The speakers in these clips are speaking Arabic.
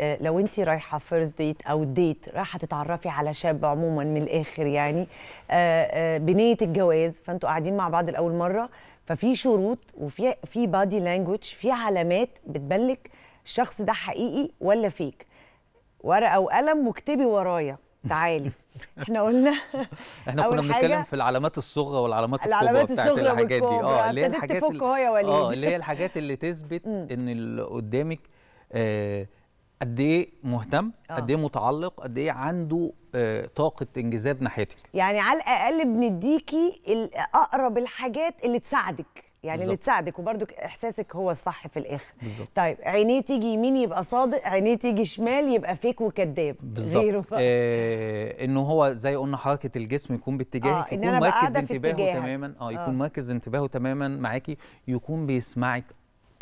آه، لو انت رايحه فيرست ديت او ديت رايحه تتعرفي على شاب عموما من الاخر يعني آه، آه، بنيه الجواز فانتوا قاعدين مع بعض لاول مره ففي شروط وفي في بادي لانجوج في علامات بتبان لك الشخص ده حقيقي ولا فيك ورقه وقلم واكتبي ورايا تعالي احنا قلنا احنا كنا بنتكلم في العلامات الصغرى والعلامات الكبرى بتاعت الصغرى والحاجات دي اه اللي هي الحاجات اللي, اه اللي هي الحاجات اللي تثبت ان اللي قدامك آه قد ايه مهتم آه. قد ايه متعلق قد ايه عنده آه، طاقه انجذاب ناحيتك يعني على الاقل بنديكي اقرب الحاجات اللي تساعدك يعني بالزبط. اللي تساعدك وبرضك احساسك هو الصح في الاخر بالزبط. طيب عينيه تيجي يمين يبقى صادق عينيه تيجي شمال يبقى فيك وكذاب غيره بقى. آه انه هو زي قلنا حركه الجسم يكون باتجاهك آه يكون إن مركز انتباهه تماما اه, آه. يكون آه. مركز انتباهه تماما معاكي يكون بيسمعك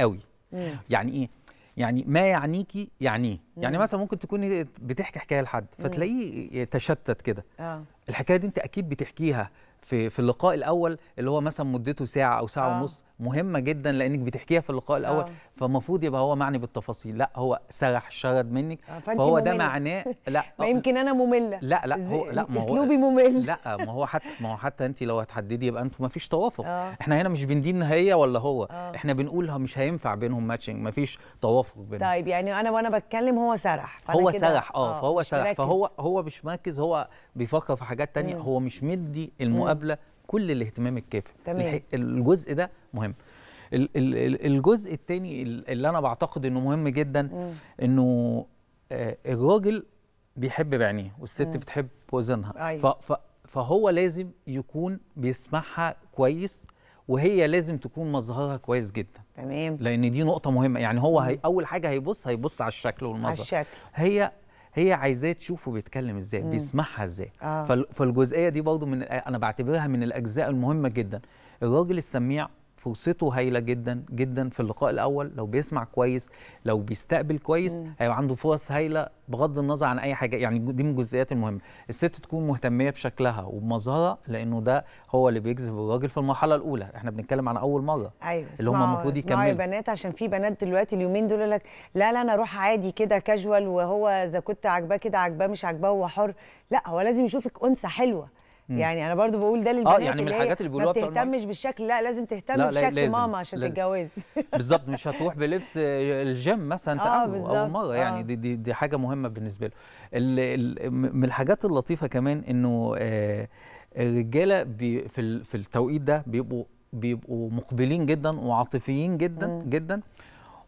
قوي مم. يعني ايه يعني ما يعنيكي يعنيه يعني مثلا ممكن تكوني بتحكي حكايه لحد فتلاقيه تشتت كده آه. الحكايه دي انت اكيد بتحكيها في في اللقاء الاول اللي هو مثلا مدته ساعه او ساعه آه. ونص مهمه جدا لانك بتحكيها في اللقاء الاول أوه. فالمفروض يبقى هو معني بالتفاصيل لا هو سرح شرد منك آه، فهو ده معناه لا ما يمكن انا ممله لا لا هو لا ما هو اسلوبي ممل لا ما هو حتى ما هو حتى انت لو هتحددي يبقى انتوا ما فيش توافق أوه. احنا هنا مش بندين هي ولا هو أوه. احنا بنقول مش هينفع بينهم ماتشنج ما فيش توافق بينهم طيب يعني انا وانا بتكلم هو سرح هو سرح اه, آه، فهو سرح فهو هو مش مركز هو بيفكر في حاجات تانية مم. هو مش مدي المقابله مم. كل الاهتمام الكافي تمام الجزء ده مهم الجزء الثاني اللي انا بعتقد انه مهم جدا مم. انه آه، الراجل بيحب بعينيه والست مم. بتحب وزنها أيوة. فهو لازم يكون بيسمعها كويس وهي لازم تكون مظهرها كويس جدا تمام لان دي نقطه مهمه يعني هو هي اول حاجه هيبص هيبص على الشكل والمظهر على الشكل هي هي عايزاه تشوفه بيتكلم ازاي بيسمعها ازاي آه. فالجزئيه دي برضه من انا بعتبرها من الاجزاء المهمه جدا الراجل السميع فرصته هايله جدا جدا في اللقاء الاول لو بيسمع كويس لو بيستقبل كويس هيبقى عنده فرص هايله بغض النظر عن اي حاجه يعني دي من الجزئيات المهمه الست تكون مهتميه بشكلها وبمظهرها لانه ده هو اللي بيجذب الراجل في المرحله الاولى احنا بنتكلم عن اول مره ايوه اللي هم المفروض يكملوا ايوه بنات عشان في بنات دلوقتي اليومين دول لك لا لا انا اروح عادي كده كاجوال وهو اذا كنت عاجباه كده عاجباه مش عاجباه هو حر لا هو لازم يشوفك انثى حلوه يعني انا برضو بقول ده آه، للبنات اه يعني من الحاجات اللي بيقولوها ما بتهتمش بالشكل لا لازم تهتم لا بشكل لازم. ماما عشان تتجوز بالظبط مش هتروح بلبس الجيم مثلا تقابله آه اول مره يعني آه. يعني دي, دي دي حاجه مهمه بالنسبه له من الحاجات اللطيفه كمان انه آه الرجاله في في التوقيت ده بيبقوا بيبقوا مقبلين جدا وعاطفيين جدا مم. جدا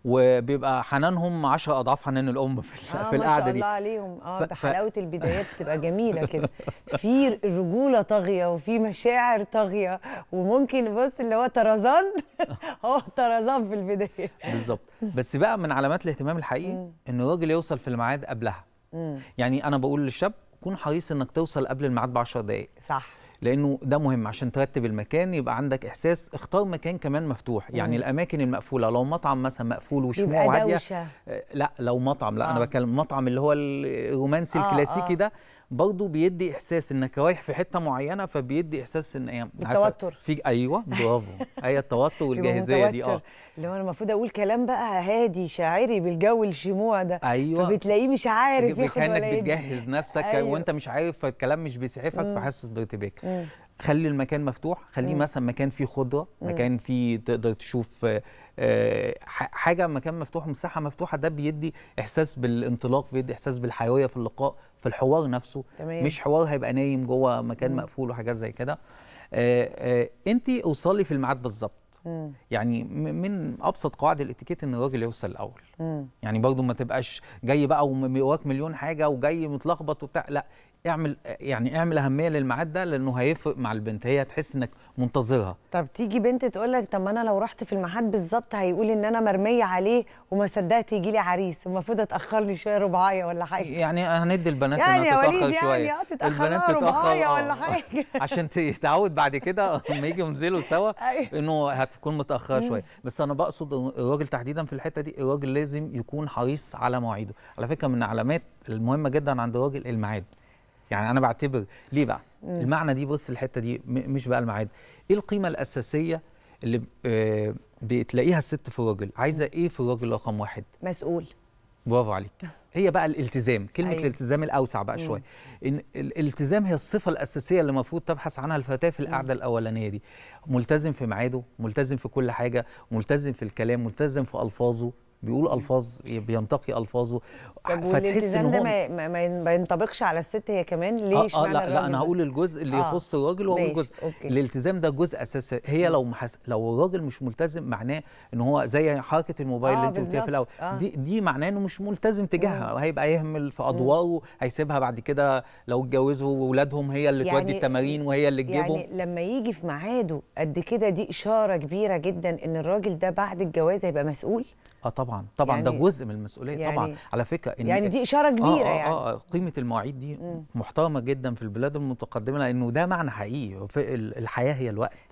وبيبقى حنانهم 10 اضعاف حنان الام في, آه في القعده دي ما شاء الله عليهم اه ف... حلاوه البدايات بتبقى جميله كده في رجوله طاغيه وفي مشاعر طاغيه وممكن بص اللي هو طرزان هو طرزان في البدايه بالظبط بس بقى من علامات الاهتمام الحقيقي ان الراجل يوصل في الميعاد قبلها يعني انا بقول للشاب كون حريص انك توصل قبل الميعاد ب 10 دقائق صح لانه ده مهم عشان ترتب المكان يبقى عندك احساس اختار مكان كمان مفتوح يعني الاماكن المقفوله لو مطعم مثلا مقفول وشموع هاديه آه، لا لو مطعم لا آه. انا بتكلم مطعم اللي هو الرومانسي آه الكلاسيكي آه. ده برضه بيدي احساس انك رايح في حته معينه فبيدي احساس ان ايه التوتر في ايوه برافو هي التوتر والجاهزيه دي اه اللي هو انا المفروض اقول كلام بقى هادي شاعري بالجو الشموع ده ايوه فبتلاقيه مش عارف ياخد ولا كانك بتجهز نفسك أيوة. أيوة. وانت مش عارف فالكلام مش بيسعفك فحاسس بارتباك خلي المكان مفتوح خليه مثلا مكان فيه خضره مكان فيه تقدر تشوف آه، آه، حاجه مكان مفتوح مساحه مفتوحه ده بيدي احساس بالانطلاق بيدي احساس بالحيويه في اللقاء في الحوار نفسه تمام. مش حوار هيبقى نايم جوه مكان مم. مقفول وحاجات زي كده آه، انت اوصلي في الميعاد بالظبط يعني من ابسط قواعد الاتيكيت ان الراجل يوصل الاول مم. يعني برضو ما تبقاش جاي بقى ومواك مليون حاجه وجاي متلخبط وبتاع لا اعمل يعني اعمل اهميه للميعاد ده لانه هيفرق مع البنت هي هتحس انك منتظرها طب تيجي بنت تقول لك طب ما انا لو رحت في الميعاد بالظبط هيقول ان انا مرميه عليه وما صدقت يجي لي عريس المفروض اتاخر لي شويه رباعيه ولا حاجه يعني هندي البنات يعني انها تتاخر يعني آه، البنات تتاخر رباعيه ولا حاجه عشان تتعود بعد كده لما يجي ينزلوا سوا أيوه. انه هتكون متاخره شويه بس انا بقصد الراجل تحديدا في الحته دي الراجل لازم لازم يكون حريص على مواعيده على فكره من العلامات المهمه جدا عند الراجل الميعاد يعني انا بعتبر ليه بقى مم. المعنى دي بص الحته دي مش بقى الميعاد ايه القيمه الاساسيه اللي آه، بتلاقيها الست في الراجل عايزه ايه في الراجل رقم واحد مسؤول برافو عليك هي بقى الالتزام كلمه أيوة. الالتزام الاوسع بقى شويه ان الالتزام هي الصفه الاساسيه اللي المفروض تبحث عنها الفتاه في القعده الاولانيه دي ملتزم في ميعاده ملتزم في كل حاجه ملتزم في الكلام ملتزم في الفاظه بيقول الفاظ بينتقي الفاظه فتحس ان ده ما, ما ينطبقش على الست هي كمان ليه آه, آه لا, لا انا هقول الجزء اللي آه يخص الراجل هو الجزء الالتزام ده جزء اساسي هي لو محس... لو الراجل مش ملتزم معناه ان هو زي حركه الموبايل آه اللي انت قلتيها في الاول آه. دي دي معناه انه مش ملتزم تجاهها هيبقى يهمل في ادواره هيسيبها بعد كده لو اتجوزوا واولادهم هي اللي يعني تودي التمارين وهي اللي تجيبهم يعني لما يجي في ميعاده قد كده دي اشاره كبيره جدا ان الراجل ده بعد الجواز هيبقى مسؤول اه طبعا طبعا يعني ده جزء من المسؤوليه يعني طبعا على فكره إن يعني دي اشاره كبيره آه آه يعني آه قيمه المواعيد دي محترمه جدا في البلاد المتقدمه لانه ده معنى حقيقي الحياه هي الوقت